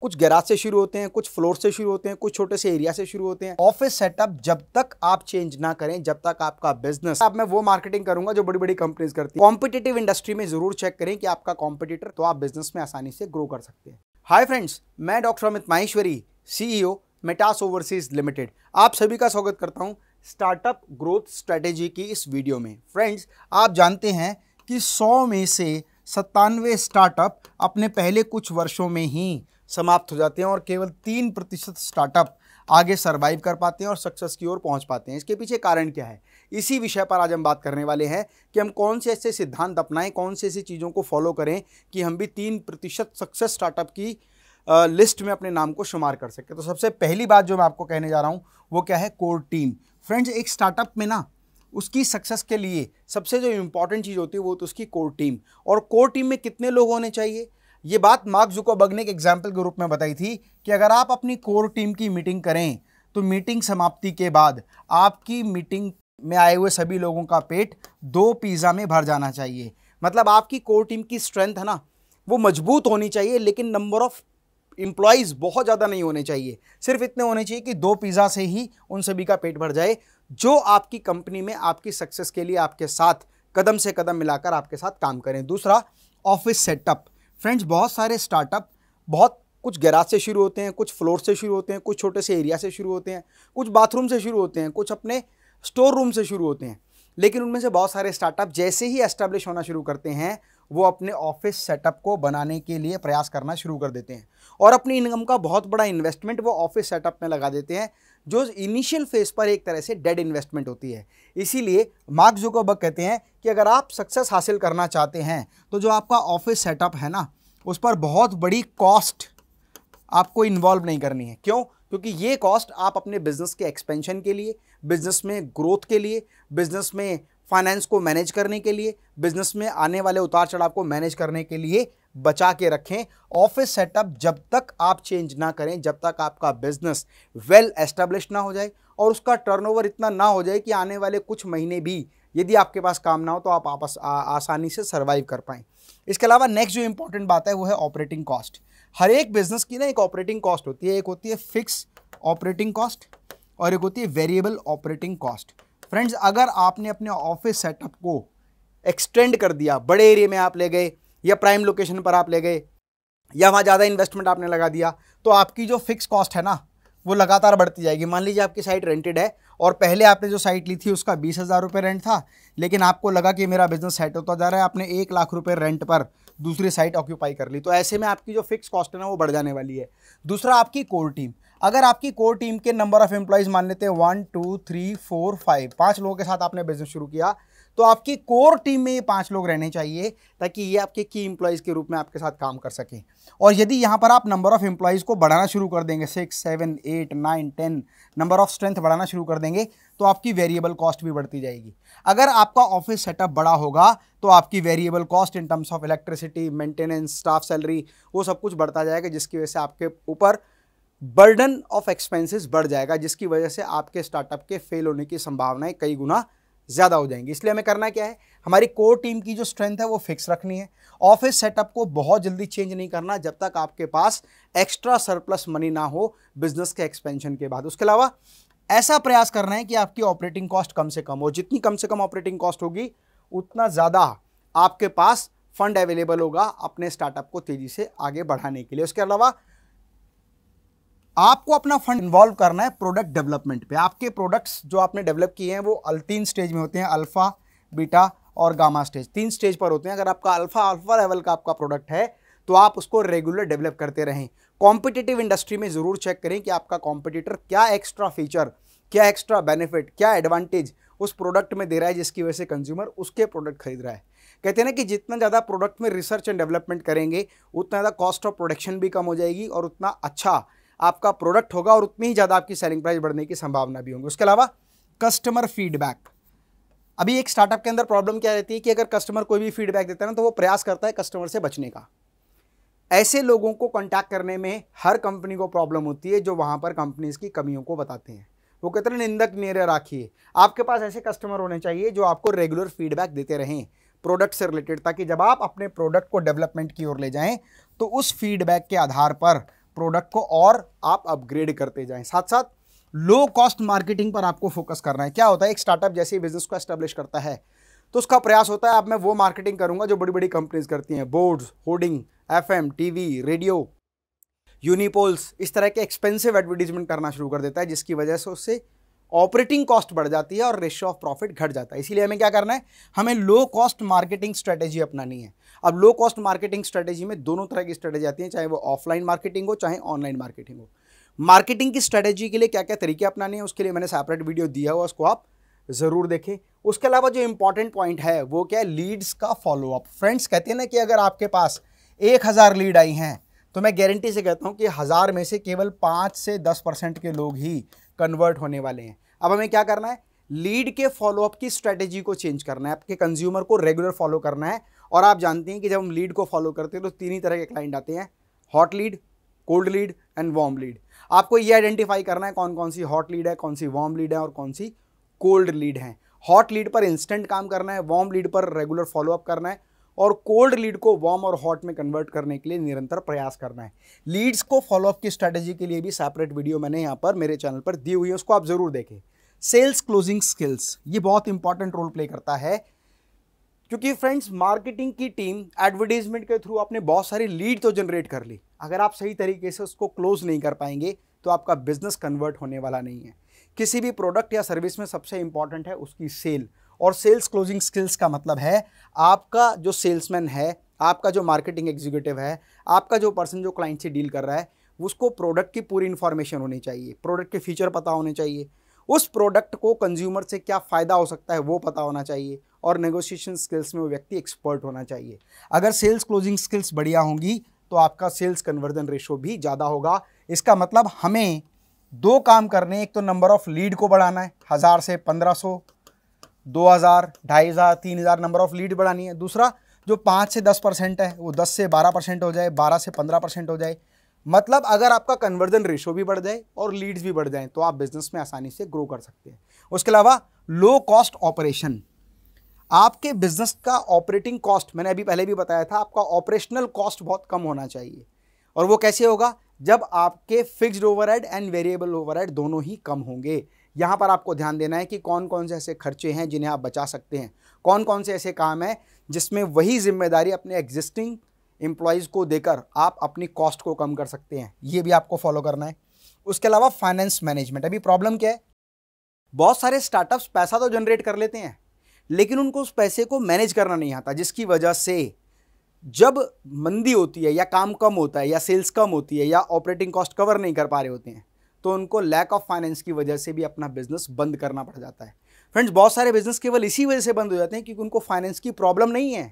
कुछ गैराज से शुरू होते हैं कुछ फ्लोर से शुरू होते हैं कुछ छोटे से एरिया से शुरू होते हैं ऑफिस सेटअप जब तक आप चेंज ना करें जब तक आपका बिजनेस आप मैं वो मार्केटिंग करूंगा जो बड़ी बड़ी कंपनीज करती है कॉम्पिटेटिव इंडस्ट्री में जरूर चेक करें कि आपका कॉम्पिटिटर तो आप बिजनेस में आसानी से ग्रो कर सकते हैं हाय फ्रेंड्स मैं doctor Amit Maheshwari CEO Metas Overseas Limited आप सभी का स्वागत करता हूँ स्टार्टअप ग्रोथ स्ट्रेटेजी की इस वीडियो में फ्रेंड्स आप जानते हैं कि सौ में से सत्तानवे स्टार्टअप अपने पहले कुछ वर्षों में ही समाप्त हो जाते हैं और केवल तीन प्रतिशत स्टार्टअप आगे सर्वाइव कर पाते हैं और सक्सेस की ओर पहुंच पाते हैं इसके पीछे कारण क्या है इसी विषय पर आज हम बात करने वाले हैं कि हम कौन से ऐसे सिद्धांत अपनाएं कौन से ऐसी चीज़ों को फॉलो करें कि हम भी तीन प्रतिशत सक्सेस स्टार्टअप की लिस्ट में अपने नाम को शुमार कर सकें तो सबसे पहली बात जो मैं आपको कहने जा रहा हूँ वो क्या है कोर टीम फ्रेंड्स एक स्टार्टअप में ना उसकी सक्सेस के लिए सबसे जो इम्पॉर्टेंट चीज़ होती है वो तो उसकी कोर टीम और कोर टीम में कितने लोग होने चाहिए ये बात मार्क जुकोबर्ग ने एक एग्जाम्पल के रूप में बताई थी कि अगर आप अपनी कोर टीम की मीटिंग करें तो मीटिंग समाप्ति के बाद आपकी मीटिंग में आए हुए सभी लोगों का पेट दो पिज़्ज़ा में भर जाना चाहिए मतलब आपकी कोर टीम की स्ट्रेंथ है ना वो मजबूत होनी चाहिए लेकिन नंबर ऑफ़ एम्प्लॉयज़ बहुत ज़्यादा नहीं होने चाहिए सिर्फ इतने होने चाहिए कि दो पिज़्ज़ा से ही उन सभी का पेट भर जाए जो आपकी कंपनी में आपकी सक्सेस के लिए आपके साथ कदम से कदम मिलाकर आपके साथ काम करें दूसरा ऑफिस सेटअप फ्रेंड्स बहुत सारे स्टार्टअप बहुत कुछ गैराज से शुरू होते हैं कुछ फ्लोर से शुरू होते हैं कुछ छोटे से एरिया से शुरू होते हैं कुछ बाथरूम से शुरू होते हैं कुछ अपने स्टोर रूम से शुरू होते हैं लेकिन उनमें से बहुत सारे स्टार्टअप जैसे ही एस्टेब्लिश होना शुरू करते हैं वो अपने ऑफिस सेटअप को बनाने के लिए प्रयास करना शुरू कर देते हैं और अपनी इनकम का बहुत बड़ा इन्वेस्टमेंट वो ऑफिस सेटअप में लगा देते हैं जो इनिशियल फेज पर एक तरह से डेड इन्वेस्टमेंट होती है इसीलिए मार्क जुकोबर्ग कहते हैं कि अगर आप सक्सेस हासिल करना चाहते हैं तो जो आपका ऑफिस सेटअप है ना उस पर बहुत बड़ी कॉस्ट आपको इन्वॉल्व नहीं करनी है क्यों क्योंकि ये कॉस्ट आप अपने बिज़नेस के एक्सपेंशन के लिए बिज़नेस में ग्रोथ के लिए बिज़नेस में फाइनेंस को मैनेज करने के लिए बिजनेस में आने वाले उतार चढ़ाव को मैनेज करने के लिए बचा के रखें ऑफिस सेटअप जब तक आप चेंज ना करें जब तक आपका बिजनेस वेल एस्टेब्लिश ना हो जाए और उसका टर्नओवर इतना ना हो जाए कि आने वाले कुछ महीने भी यदि आपके पास काम ना हो तो आप आपस आ, आसानी से सर्वाइव कर पाएँ इसके अलावा नेक्स्ट जो इंपॉर्टेंट बात है वो है ऑपरेटिंग कॉस्ट हर एक बिजनेस की ना एक ऑपरेटिंग कॉस्ट होती है एक होती है फिक्स ऑपरेटिंग कॉस्ट और एक होती है वेरिएबल ऑपरेटिंग कॉस्ट फ्रेंड्स अगर आपने अपने ऑफिस सेटअप को एक्सटेंड कर दिया बड़े एरिया में आप ले गए या प्राइम लोकेशन पर आप ले गए या वहाँ ज़्यादा इन्वेस्टमेंट आपने लगा दिया तो आपकी जो फिक्स कॉस्ट है ना वो लगातार बढ़ती जाएगी मान लीजिए आपकी साइट रेंटेड है और पहले आपने जो साइट ली थी उसका बीस हज़ार रुपये रेंट था लेकिन आपको लगा कि मेरा बिजनेस सेट होता जा रहा है आपने एक लाख रुपये रेंट पर दूसरी साइट ऑक्यूपाई कर ली तो ऐसे में आपकी जो फिक्स कॉस्ट है ना वो बढ़ जाने वाली है दूसरा आपकी कोर टीम अगर आपकी कोर टीम के नंबर ऑफ एम्प्लॉयज़ मान लेते हैं one two three four five पाँच लोगों के साथ आपने बिजनेस शुरू किया तो आपकी कोर टीम में ये पाँच लोग रहने चाहिए ताकि ये आपके की एम्प्लॉयज़ के रूप में आपके साथ काम कर सकें और यदि यहाँ पर आप नंबर ऑफ़ एम्प्लॉयज़ को बढ़ाना शुरू कर देंगे six seven eight nine ten number of strength बढ़ाना शुरू कर देंगे तो आपकी वेरिएबल कॉस्ट भी बढ़ती जाएगी अगर आपका ऑफिस सेटअप बड़ा होगा तो आपकी variable cost in terms of electricity maintenance staff salary वो सब कुछ बढ़ता जाएगा जिसकी वजह से आपके ऊपर बर्डन ऑफ एक्सपेंसेस बढ़ जाएगा जिसकी वजह से आपके स्टार्टअप के फेल होने की संभावनाएं कई गुना ज़्यादा हो जाएंगी इसलिए हमें करना क्या है हमारी कोर टीम की जो स्ट्रेंथ है वो फिक्स रखनी है ऑफिस सेटअप को बहुत जल्दी चेंज नहीं करना जब तक आपके पास एक्स्ट्रा सरप्लस मनी ना हो बिजनेस के एक्सपेंशन के बाद उसके अलावा ऐसा प्रयास करना है कि आपकी ऑपरेटिंग कॉस्ट कम से कम हो जितनी कम से कम ऑपरेटिंग कॉस्ट होगी उतना ज़्यादा आपके पास फंड अवेलेबल होगा अपने स्टार्टअप को तेज़ी से आगे बढ़ाने के लिए उसके अलावा आपको अपना फंड इन्वॉल्व करना है प्रोडक्ट डेवलपमेंट पे आपके प्रोडक्ट्स जो आपने डेवलप किए हैं वो तीन स्टेज में होते हैं अल्फ़ा बीटा और गामा स्टेज तीन स्टेज पर होते हैं अगर आपका अल्फ़ा अल्फ़ा लेवल का आपका प्रोडक्ट है तो आप उसको रेगुलर डेवलप करते रहें कॉम्पिटिटिव इंडस्ट्री में ज़रूर चेक करें कि आपका कॉम्पिटिटर क्या एक्स्ट्रा फीचर क्या एक्स्ट्रा बेनिफिट क्या एडवांटेज उस प्रोडक्ट में दे रहा है जिसकी वजह से कंज्यूमर उसके प्रोडक्ट खरीद रहा है कहते हैं ना कि जितना ज़्यादा प्रोडक्ट में रिसर्च एंड डेवलपमेंट करेंगे उतना ज़्यादा कॉस्ट ऑफ प्रोडक्शन भी कम हो जाएगी और उतना अच्छा आपका प्रोडक्ट होगा और उतनी ही ज़्यादा आपकी सेलिंग प्राइस बढ़ने की संभावना भी होगी उसके अलावा कस्टमर फीडबैक अभी एक स्टार्टअप के अंदर प्रॉब्लम क्या रहती है कि अगर कस्टमर कोई भी फीडबैक देता है ना तो वो प्रयास करता है कस्टमर से बचने का ऐसे लोगों को कॉन्टैक्ट करने में हर कंपनी को प्रॉब्लम होती है जो वहाँ पर कंपनीज़ की कमियों को बताते हैं वो कहते हैं निंदक निर राखिए आपके पास ऐसे कस्टमर होने चाहिए जो आपको रेगुलर फीडबैक देते रहें प्रोडक्ट से रिलेटेड ताकि जब आप अपने प्रोडक्ट को डेवलपमेंट की ओर ले जाएं तो उस फीडबैक के आधार पर प्रोडक्ट को और आप अपग्रेड करते जाएं साथ साथ लो कॉस्ट मार्केटिंग पर आपको फोकस करना है क्या होता है एक स्टार्टअप जैसे बिजनेस को एस्टेब्लिश करता है तो उसका प्रयास होता है अब मैं वो मार्केटिंग करूंगा जो बड़ी बड़ी कंपनीज करती हैं boards hoarding F TV radio unipoles इस तरह के एक्सपेंसिव एडवर्टीजमेंट करना शुरू कर देता है जिसकी वजह से उससे ऑपरेटिंग कॉस्ट बढ़ जाती है और रेशियो ऑफ प्रॉफिट घट जाता है इसीलिए हमें क्या करना है हमें लो कॉस्ट मार्केटिंग स्ट्रेटेजी अपनानी है अब लो कॉस्ट मार्केटिंग स्ट्रेटेजी में दोनों तरह की स्ट्रेटेजी आती है चाहे वो ऑफलाइन मार्केटिंग हो चाहे ऑनलाइन मार्केटिंग हो मार्केटिंग की स्ट्रेटेजी के लिए क्या क्या तरीके अपनाने हैं उसके लिए मैंने सेपरेट वीडियो दिया हुआ उसको आप ज़रूर देखें उसके अलावा जो इंपॉर्टेंट पॉइंट है वो क्या है लीड्स का फॉलोअप फ्रेंड्स कहते हैं ना कि अगर आपके पास एक हज़ार लीड आई हैं तो मैं गारंटी से कहता हूँ कि हज़ार में से केवल पाँच से दस परसेंट के लोग ही कन्वर्ट होने वाले हैं अब हमें क्या करना है लीड के फॉलोअप की स्ट्रैटेजी को चेंज करना है आपके कंज्यूमर को रेगुलर फॉलो करना है और आप जानते हैं कि जब हम लीड को फॉलो करते हैं तो तीन ही तरह के क्लाइंट आते हैं hot lead cold lead and warm lead आपको ये आइडेंटिफाई करना है कौन कौन सी हॉट लीड है कौन सी वार्म लीड है और कौन सी कोल्ड लीड है हॉट लीड पर इंस्टेंट काम करना है वार्म लीड पर रेगुलर फॉलोअप करना है और कोल्ड लीड को वार्म और हॉट में कन्वर्ट करने के लिए निरंतर प्रयास करना है लीड्स को फॉलोअप की स्ट्रैटेजी के लिए भी सेपरेट वीडियो मैंने यहाँ पर मेरे चैनल पर दी हुई है उसको आप ज़रूर देखें सेल्स क्लोजिंग स्किल्स ये बहुत इंपॉर्टेंट रोल प्ले करता है क्योंकि फ्रेंड्स मार्केटिंग की टीम एडवर्टीजमेंट के थ्रू आपने बहुत सारी लीड तो जनरेट कर ली अगर आप सही तरीके से उसको क्लोज नहीं कर पाएंगे तो आपका बिजनेस कन्वर्ट होने वाला नहीं है किसी भी प्रोडक्ट या सर्विस में सबसे इंपॉर्टेंट है उसकी सेल और सेल्स क्लोजिंग स्किल्स का मतलब है आपका जो सेल्समैन है आपका जो मार्केटिंग एग्जीक्यूटिव है आपका जो पर्सन जो क्लाइंट से डील कर रहा है उसको प्रोडक्ट की पूरी इन्फॉर्मेशन होनी चाहिए प्रोडक्ट के फीचर पता होने चाहिए उस प्रोडक्ट को कंज्यूमर से क्या फ़ायदा हो सकता है वो पता होना चाहिए और नेगोशिएशन स्किल्स में वो व्यक्ति एक्सपर्ट होना चाहिए अगर सेल्स क्लोजिंग स्किल्स बढ़िया होंगी तो आपका सेल्स कन्वर्जन रेशो भी ज़्यादा होगा इसका मतलब हमें दो काम करने एक तो नंबर ऑफ़ लीड को बढ़ाना है हज़ार से पंद्रह सौ दो हज़ार ढाई हज़ार तीन हज़ार नंबर ऑफ़ लीड बढ़ानी है दूसरा जो पाँच से दस परसेंट है वो दस से बारह परसेंट हो जाए बारह से पंद्रह परसेंट हो जाए मतलब अगर आपका कन्वर्जन रेशो भी बढ़ जाए और लीड्स भी बढ़ जाएँ तो आप बिज़नेस में आसानी से ग्रो कर सकते हैं उसके अलावा लो कॉस्ट ऑपरेशन आपके बिज़नेस का ऑपरेटिंग कॉस्ट मैंने अभी पहले भी बताया था आपका ऑपरेशनल कॉस्ट बहुत कम होना चाहिए और वो कैसे होगा जब आपके fixed overhead and variable overhead दोनों ही कम होंगे यहाँ पर आपको ध्यान देना है कि कौन कौन से ऐसे खर्चे हैं जिन्हें आप बचा सकते हैं कौन कौन से ऐसे काम हैं जिसमें वही जिम्मेदारी अपने एग्जिस्टिंग एम्प्लॉयज़ को देकर आप अपनी कॉस्ट को कम कर सकते हैं ये भी आपको फॉलो करना है उसके अलावा फाइनेंस मैनेजमेंट अभी प्रॉब्लम क्या है बहुत सारे स्टार्टअप्स पैसा तो जनरेट कर लेते हैं लेकिन उनको उस पैसे को मैनेज करना नहीं आता जिसकी वजह से जब मंदी होती है या काम कम होता है या सेल्स कम होती है या ऑपरेटिंग कॉस्ट कवर नहीं कर पा रहे होते हैं तो उनको लैक ऑफ फाइनेंस की वजह से भी अपना बिजनेस बंद करना पड़ जाता है फ्रेंड्स बहुत सारे बिजनेस केवल इसी वजह से बंद हो जाते हैं क्योंकि उनको फाइनेंस की प्रॉब्लम नहीं है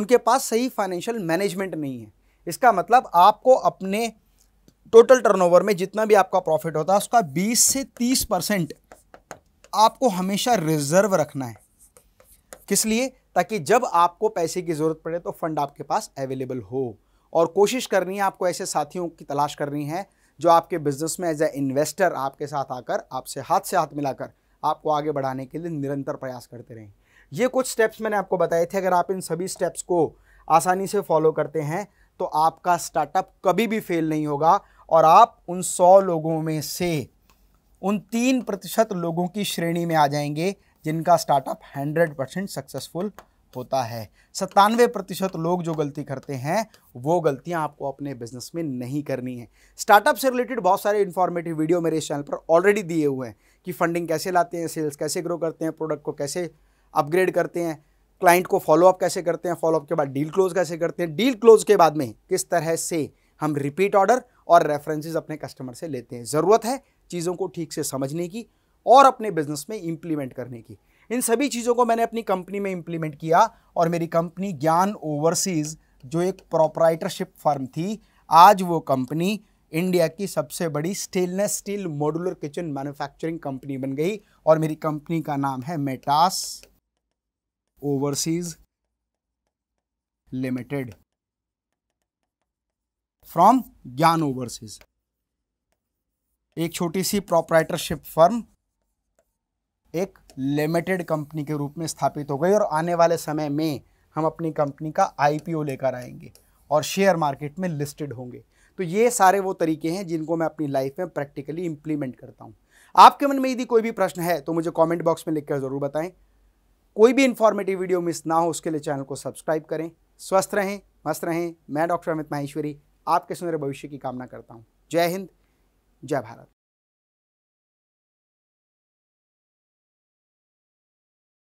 उनके पास सही फाइनेंशियल मैनेजमेंट नहीं है इसका मतलब आपको अपने टोटल टर्नओवर में जितना भी आपका प्रॉफिट होता है उसका 20 से 30 परसेंट आपको हमेशा रिजर्व रखना है किस लिए ताकि जब आपको पैसे की ज़रूरत पड़े तो फंड आपके पास अवेलेबल हो और कोशिश करनी है आपको ऐसे साथियों की तलाश करनी है जो आपके बिजनेस में एज ए इन्वेस्टर आपके साथ आकर आपसे हाथ से हाथ मिलाकर आपको आगे बढ़ाने के लिए निरंतर प्रयास करते रहें ये कुछ स्टेप्स मैंने आपको बताए थे अगर आप इन सभी स्टेप्स को आसानी से फॉलो करते हैं तो आपका स्टार्टअप कभी भी फेल नहीं होगा और आप उन सौ लोगों में से उन तीन प्रतिशत लोगों की श्रेणी में आ जाएंगे जिनका स्टार्टअप हंड्रेड परसेंट सक्सेसफुल होता है सत्तानवे प्रतिशत लोग जो गलती करते हैं वो गलतियां आपको अपने बिजनेस में नहीं करनी है स्टार्टअप से रिलेटेड बहुत सारे इन्फॉर्मेटिव वीडियो मेरे इस चैनल पर ऑलरेडी दिए हुए हैं कि फंडिंग कैसे लाते हैं सेल्स कैसे ग्रो करते हैं प्रोडक्ट को कैसे अपग्रेड करते हैं क्लाइंट को फॉलोअप कैसे करते हैं फॉलोअप के बाद डील क्लोज कैसे करते हैं डील क्लोज के बाद में किस तरह से हम रिपीट ऑर्डर और रेफरेंसेज अपने कस्टमर से लेते हैं ज़रूरत है चीज़ों को ठीक से समझने की और अपने बिजनेस में इम्प्लीमेंट करने की इन सभी चीज़ों को मैंने अपनी कंपनी में इम्प्लीमेंट किया और मेरी कंपनी ज्ञान ओवरसीज़ जो एक प्रोपराइटरशिप फर्म थी आज वो कंपनी इंडिया की सबसे बड़ी stainless steel modular kitchen manufacturing company बन गई और मेरी कंपनी का नाम है Metas Overseas Limited from Gyan Overseas एक छोटी सी प्रोपराइटरशिप फर्म एक लिमिटेड कंपनी के रूप में स्थापित हो गई और आने वाले समय में हम अपनी कंपनी का आई लेकर आएंगे और शेयर मार्केट में लिस्टेड होंगे तो ये सारे वो तरीके हैं जिनको मैं अपनी लाइफ में प्रैक्टिकली इम्प्लीमेंट करता हूँ आपके मन में यदि कोई भी प्रश्न है तो मुझे कॉमेंट बॉक्स में लिखकर ज़रूर बताएं कोई भी इन्फॉर्मेटिव वीडियो मिस ना हो उसके लिए चैनल को सब्सक्राइब करें स्वस्थ रहें मस्त रहें मैं डॉक्टर अमित माहेश्वरी आपके सुंदर भविष्य की कामना करता हूँ जय हिंद जय भारत